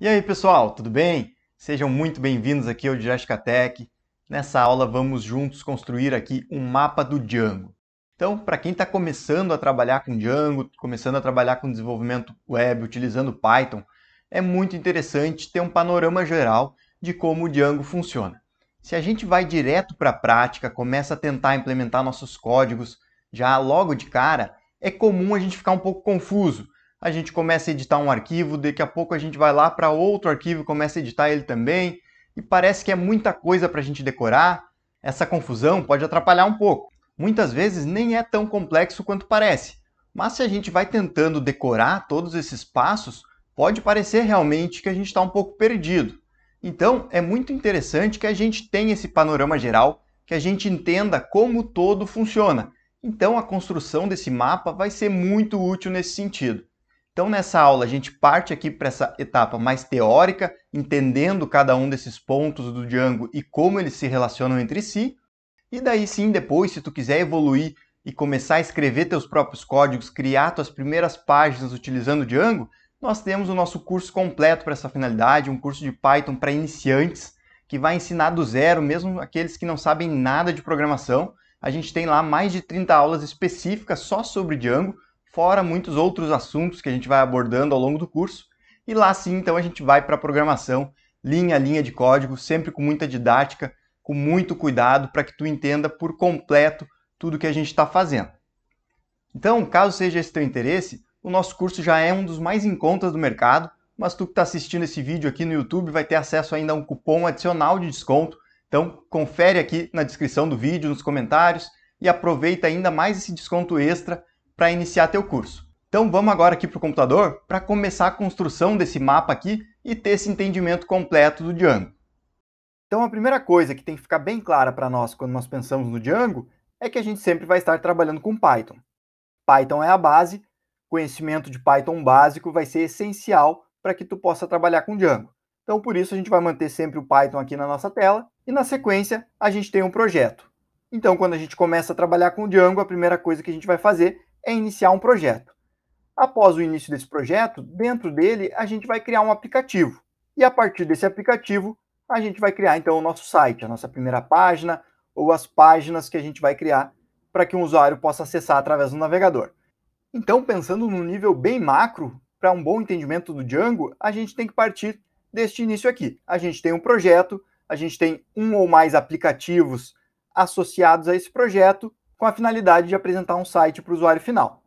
E aí, pessoal, tudo bem? Sejam muito bem-vindos aqui ao Jurassic Tech. Nessa aula vamos juntos construir aqui um mapa do Django. Então, para quem está começando a trabalhar com Django, começando a trabalhar com desenvolvimento web, utilizando Python, é muito interessante ter um panorama geral de como o Django funciona. Se a gente vai direto para a prática, começa a tentar implementar nossos códigos já logo de cara, é comum a gente ficar um pouco confuso, a gente começa a editar um arquivo, daqui a pouco a gente vai lá para outro arquivo, começa a editar ele também, e parece que é muita coisa para a gente decorar. Essa confusão pode atrapalhar um pouco. Muitas vezes nem é tão complexo quanto parece, mas se a gente vai tentando decorar todos esses passos, pode parecer realmente que a gente está um pouco perdido. Então, é muito interessante que a gente tenha esse panorama geral, que a gente entenda como todo funciona. Então, a construção desse mapa vai ser muito útil nesse sentido. Então, nessa aula, a gente parte aqui para essa etapa mais teórica, entendendo cada um desses pontos do Django e como eles se relacionam entre si. E daí sim, depois, se tu quiser evoluir e começar a escrever teus próprios códigos, criar tuas primeiras páginas utilizando o Django, nós temos o nosso curso completo para essa finalidade, um curso de Python para iniciantes, que vai ensinar do zero, mesmo aqueles que não sabem nada de programação. A gente tem lá mais de 30 aulas específicas só sobre Django, fora muitos outros assuntos que a gente vai abordando ao longo do curso. E lá sim, então, a gente vai para a programação, linha a linha de código, sempre com muita didática, com muito cuidado, para que tu entenda por completo tudo que a gente está fazendo. Então, caso seja esse teu interesse, o nosso curso já é um dos mais em contas do mercado, mas tu que está assistindo esse vídeo aqui no YouTube vai ter acesso ainda a um cupom adicional de desconto. Então, confere aqui na descrição do vídeo, nos comentários, e aproveita ainda mais esse desconto extra para iniciar teu curso. Então vamos agora aqui para o computador para começar a construção desse mapa aqui e ter esse entendimento completo do Django. Então a primeira coisa que tem que ficar bem clara para nós quando nós pensamos no Django é que a gente sempre vai estar trabalhando com Python. Python é a base, conhecimento de Python básico vai ser essencial para que tu possa trabalhar com Django. Então por isso a gente vai manter sempre o Python aqui na nossa tela e na sequência a gente tem um projeto. Então quando a gente começa a trabalhar com Django, a primeira coisa que a gente vai fazer é iniciar um projeto. Após o início desse projeto, dentro dele a gente vai criar um aplicativo. E a partir desse aplicativo, a gente vai criar então o nosso site, a nossa primeira página ou as páginas que a gente vai criar para que um usuário possa acessar através do navegador. Então, pensando num nível bem macro, para um bom entendimento do Django, a gente tem que partir deste início aqui. A gente tem um projeto, a gente tem um ou mais aplicativos associados a esse projeto com a finalidade de apresentar um site para o usuário final.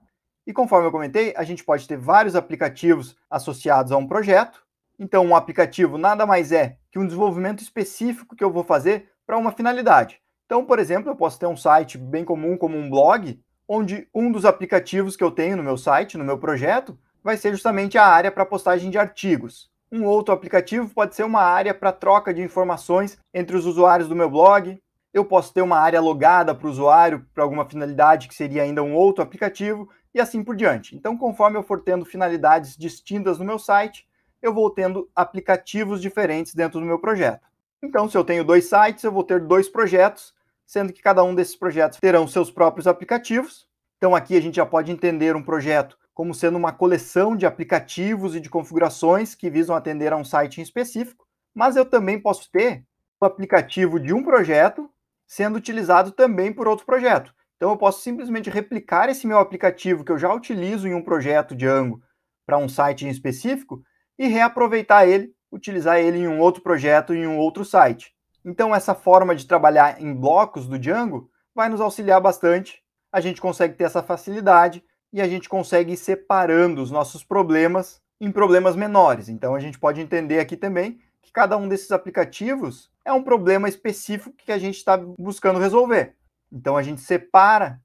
E conforme eu comentei, a gente pode ter vários aplicativos associados a um projeto. Então, um aplicativo nada mais é que um desenvolvimento específico que eu vou fazer para uma finalidade. Então, por exemplo, eu posso ter um site bem comum como um blog, onde um dos aplicativos que eu tenho no meu site, no meu projeto, vai ser justamente a área para postagem de artigos. Um outro aplicativo pode ser uma área para troca de informações entre os usuários do meu blog, eu posso ter uma área logada para o usuário para alguma finalidade que seria ainda um outro aplicativo e assim por diante. Então, conforme eu for tendo finalidades distintas no meu site, eu vou tendo aplicativos diferentes dentro do meu projeto. Então, se eu tenho dois sites, eu vou ter dois projetos, sendo que cada um desses projetos terão seus próprios aplicativos. Então, aqui a gente já pode entender um projeto como sendo uma coleção de aplicativos e de configurações que visam atender a um site em específico, mas eu também posso ter o aplicativo de um projeto sendo utilizado também por outro projeto. Então eu posso simplesmente replicar esse meu aplicativo que eu já utilizo em um projeto de Ango para um site em específico e reaproveitar ele, utilizar ele em um outro projeto, em um outro site. Então essa forma de trabalhar em blocos do Django vai nos auxiliar bastante. A gente consegue ter essa facilidade e a gente consegue ir separando os nossos problemas em problemas menores. Então a gente pode entender aqui também que cada um desses aplicativos é um problema específico que a gente está buscando resolver. Então a gente separa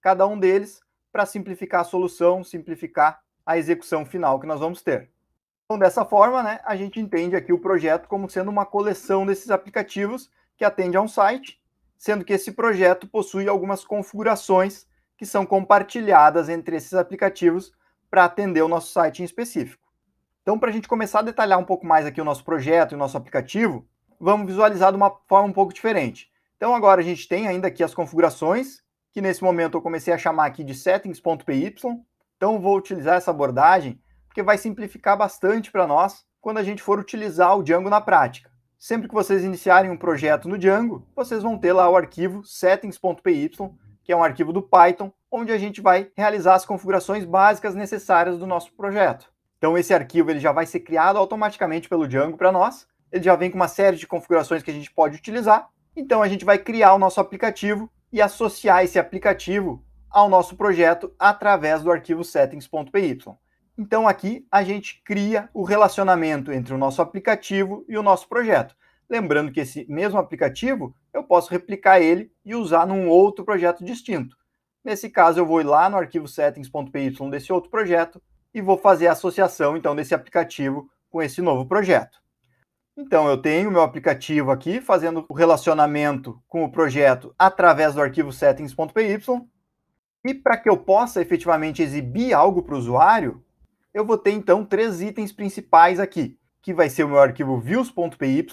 cada um deles para simplificar a solução, simplificar a execução final que nós vamos ter. Então, dessa forma, né, a gente entende aqui o projeto como sendo uma coleção desses aplicativos que atende a um site, sendo que esse projeto possui algumas configurações que são compartilhadas entre esses aplicativos para atender o nosso site em específico. Então, para a gente começar a detalhar um pouco mais aqui o nosso projeto e o nosso aplicativo, vamos visualizar de uma forma um pouco diferente. Então, agora a gente tem ainda aqui as configurações, que nesse momento eu comecei a chamar aqui de settings.py. Então, vou utilizar essa abordagem, porque vai simplificar bastante para nós quando a gente for utilizar o Django na prática. Sempre que vocês iniciarem um projeto no Django, vocês vão ter lá o arquivo settings.py, que é um arquivo do Python, onde a gente vai realizar as configurações básicas necessárias do nosso projeto. Então esse arquivo ele já vai ser criado automaticamente pelo Django para nós. Ele já vem com uma série de configurações que a gente pode utilizar. Então a gente vai criar o nosso aplicativo e associar esse aplicativo ao nosso projeto através do arquivo settings.py. Então aqui a gente cria o relacionamento entre o nosso aplicativo e o nosso projeto. Lembrando que esse mesmo aplicativo eu posso replicar ele e usar num outro projeto distinto. Nesse caso eu vou lá no arquivo settings.py desse outro projeto, e vou fazer a associação então desse aplicativo com esse novo projeto. Então eu tenho meu aplicativo aqui fazendo o relacionamento com o projeto através do arquivo settings.py e para que eu possa efetivamente exibir algo para o usuário, eu vou ter então três itens principais aqui, que vai ser o meu arquivo views.py,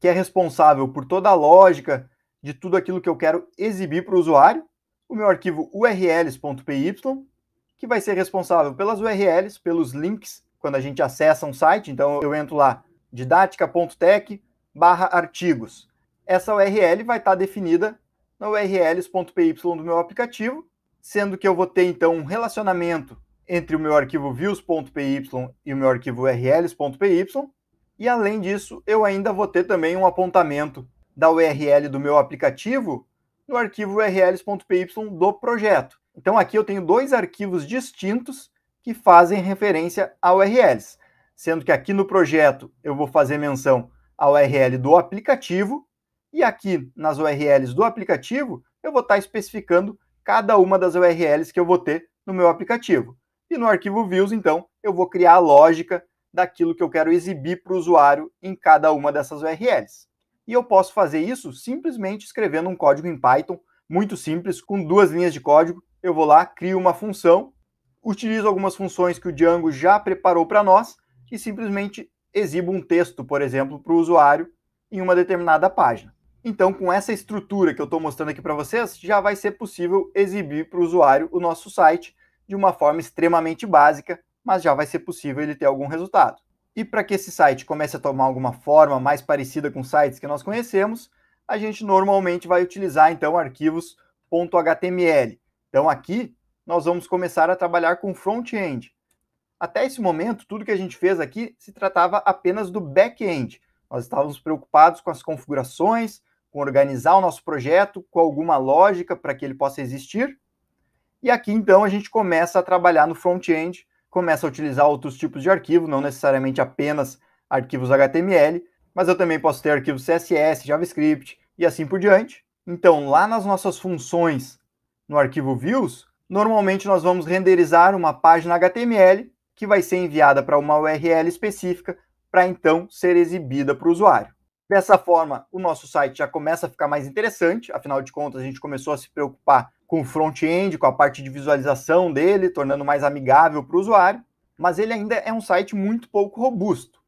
que é responsável por toda a lógica de tudo aquilo que eu quero exibir para o usuário, o meu arquivo urls.py que vai ser responsável pelas URLs, pelos links, quando a gente acessa um site. Então, eu entro lá, didática.tech barra artigos. Essa URL vai estar definida na urls.py do meu aplicativo, sendo que eu vou ter, então, um relacionamento entre o meu arquivo views.py e o meu arquivo urls.py. E, além disso, eu ainda vou ter também um apontamento da URL do meu aplicativo no arquivo urls.py do projeto. Então aqui eu tenho dois arquivos distintos que fazem referência a URLs, sendo que aqui no projeto eu vou fazer menção à URL do aplicativo e aqui nas URLs do aplicativo eu vou estar especificando cada uma das URLs que eu vou ter no meu aplicativo. E no arquivo views, então, eu vou criar a lógica daquilo que eu quero exibir para o usuário em cada uma dessas URLs. E eu posso fazer isso simplesmente escrevendo um código em Python, muito simples, com duas linhas de código, eu vou lá, crio uma função, utilizo algumas funções que o Django já preparou para nós e simplesmente exibo um texto, por exemplo, para o usuário em uma determinada página. Então, com essa estrutura que eu estou mostrando aqui para vocês, já vai ser possível exibir para o usuário o nosso site de uma forma extremamente básica, mas já vai ser possível ele ter algum resultado. E para que esse site comece a tomar alguma forma mais parecida com sites que nós conhecemos, a gente normalmente vai utilizar então arquivos .html, então aqui nós vamos começar a trabalhar com front-end. Até esse momento, tudo que a gente fez aqui se tratava apenas do back-end. Nós estávamos preocupados com as configurações, com organizar o nosso projeto, com alguma lógica para que ele possa existir. E aqui então a gente começa a trabalhar no front-end, começa a utilizar outros tipos de arquivo, não necessariamente apenas arquivos HTML, mas eu também posso ter arquivos CSS, JavaScript e assim por diante. Então, lá nas nossas funções no arquivo views, normalmente nós vamos renderizar uma página HTML que vai ser enviada para uma URL específica para então ser exibida para o usuário. Dessa forma, o nosso site já começa a ficar mais interessante, afinal de contas, a gente começou a se preocupar com o front-end, com a parte de visualização dele, tornando mais amigável para o usuário, mas ele ainda é um site muito pouco robusto.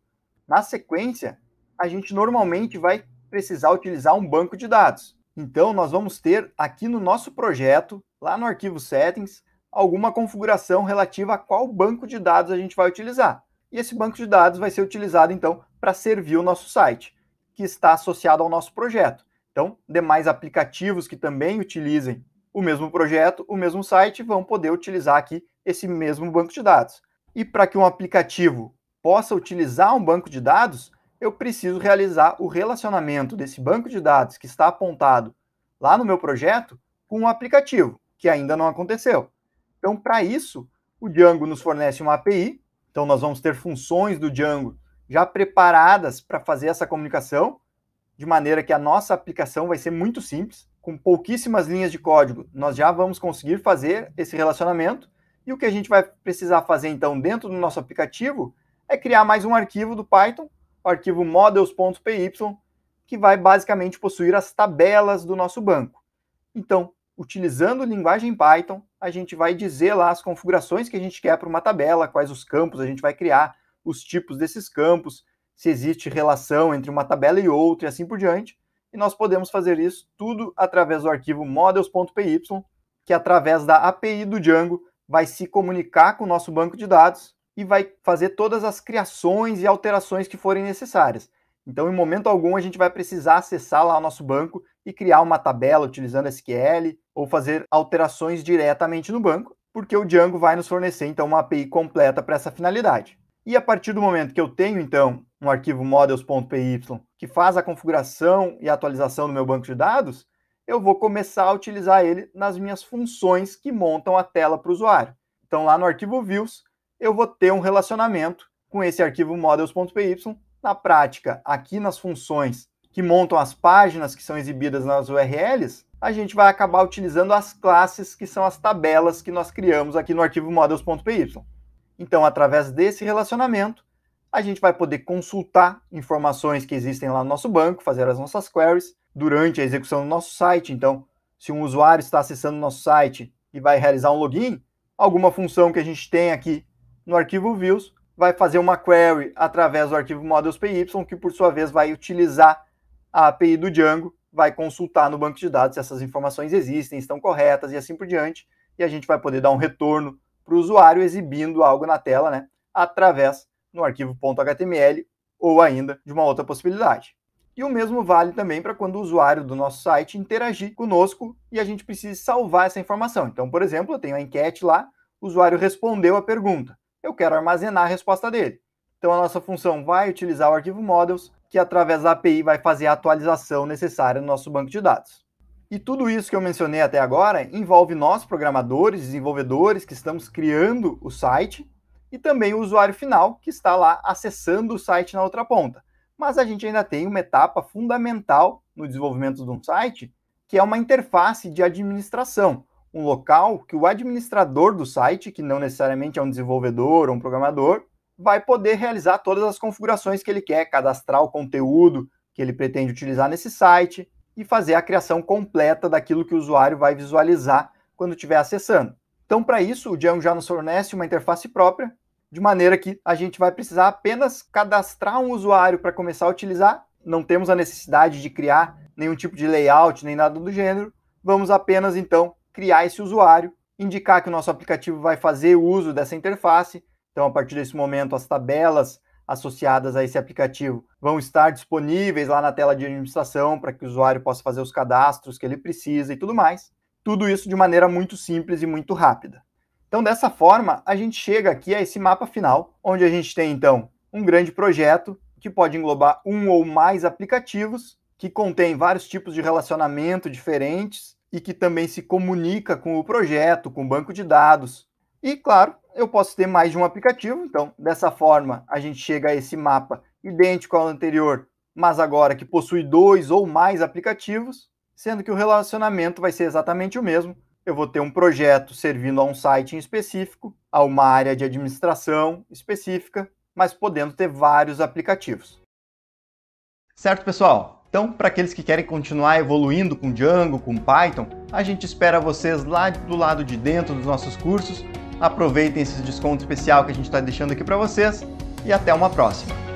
Na sequência, a gente normalmente vai precisar utilizar um banco de dados. Então, nós vamos ter aqui no nosso projeto, lá no arquivo settings, alguma configuração relativa a qual banco de dados a gente vai utilizar. E esse banco de dados vai ser utilizado, então, para servir o nosso site, que está associado ao nosso projeto. Então, demais aplicativos que também utilizem o mesmo projeto, o mesmo site, vão poder utilizar aqui esse mesmo banco de dados. E para que um aplicativo possa utilizar um banco de dados, eu preciso realizar o relacionamento desse banco de dados que está apontado lá no meu projeto com o um aplicativo, que ainda não aconteceu. Então, para isso, o Django nos fornece uma API, então nós vamos ter funções do Django já preparadas para fazer essa comunicação, de maneira que a nossa aplicação vai ser muito simples, com pouquíssimas linhas de código, nós já vamos conseguir fazer esse relacionamento. E o que a gente vai precisar fazer então dentro do nosso aplicativo é criar mais um arquivo do Python arquivo models.py, que vai basicamente possuir as tabelas do nosso banco. Então, utilizando linguagem Python, a gente vai dizer lá as configurações que a gente quer para uma tabela, quais os campos a gente vai criar, os tipos desses campos, se existe relação entre uma tabela e outra e assim por diante. E nós podemos fazer isso tudo através do arquivo models.py, que através da API do Django vai se comunicar com o nosso banco de dados e vai fazer todas as criações e alterações que forem necessárias. Então, em momento algum, a gente vai precisar acessar lá o nosso banco e criar uma tabela utilizando SQL ou fazer alterações diretamente no banco, porque o Django vai nos fornecer então uma API completa para essa finalidade. E a partir do momento que eu tenho então um arquivo models.py que faz a configuração e a atualização do meu banco de dados, eu vou começar a utilizar ele nas minhas funções que montam a tela para o usuário. Então, lá no arquivo views, eu vou ter um relacionamento com esse arquivo models.py na prática, aqui nas funções que montam as páginas que são exibidas nas URLs, a gente vai acabar utilizando as classes que são as tabelas que nós criamos aqui no arquivo models.py. Então, através desse relacionamento, a gente vai poder consultar informações que existem lá no nosso banco, fazer as nossas queries durante a execução do nosso site. Então, se um usuário está acessando o nosso site e vai realizar um login, alguma função que a gente tem aqui no arquivo views, vai fazer uma query através do arquivo models.py, que por sua vez vai utilizar a API do Django, vai consultar no banco de dados se essas informações existem, estão corretas e assim por diante, e a gente vai poder dar um retorno para o usuário exibindo algo na tela, né, através no arquivo.html ou ainda de uma outra possibilidade. E o mesmo vale também para quando o usuário do nosso site interagir conosco e a gente precisa salvar essa informação. Então, por exemplo, eu tenho a enquete lá, o usuário respondeu a pergunta eu quero armazenar a resposta dele. Então a nossa função vai utilizar o arquivo models, que através da API vai fazer a atualização necessária no nosso banco de dados. E tudo isso que eu mencionei até agora envolve nós, programadores, desenvolvedores, que estamos criando o site, e também o usuário final, que está lá acessando o site na outra ponta. Mas a gente ainda tem uma etapa fundamental no desenvolvimento de um site, que é uma interface de administração um local que o administrador do site, que não necessariamente é um desenvolvedor ou um programador, vai poder realizar todas as configurações que ele quer, cadastrar o conteúdo que ele pretende utilizar nesse site e fazer a criação completa daquilo que o usuário vai visualizar quando estiver acessando. Então, para isso, o Django já nos fornece uma interface própria, de maneira que a gente vai precisar apenas cadastrar um usuário para começar a utilizar. Não temos a necessidade de criar nenhum tipo de layout nem nada do gênero. Vamos apenas então criar esse usuário, indicar que o nosso aplicativo vai fazer uso dessa interface. Então, a partir desse momento, as tabelas associadas a esse aplicativo vão estar disponíveis lá na tela de administração para que o usuário possa fazer os cadastros que ele precisa e tudo mais. Tudo isso de maneira muito simples e muito rápida. Então, dessa forma, a gente chega aqui a esse mapa final, onde a gente tem então um grande projeto que pode englobar um ou mais aplicativos, que contém vários tipos de relacionamento diferentes e que também se comunica com o projeto, com o banco de dados. E, claro, eu posso ter mais de um aplicativo, então, dessa forma, a gente chega a esse mapa idêntico ao anterior, mas agora que possui dois ou mais aplicativos, sendo que o relacionamento vai ser exatamente o mesmo. Eu vou ter um projeto servindo a um site em específico, a uma área de administração específica, mas podendo ter vários aplicativos. Certo, pessoal? Então, para aqueles que querem continuar evoluindo com Django, com Python, a gente espera vocês lá do lado de dentro dos nossos cursos. Aproveitem esse desconto especial que a gente está deixando aqui para vocês e até uma próxima!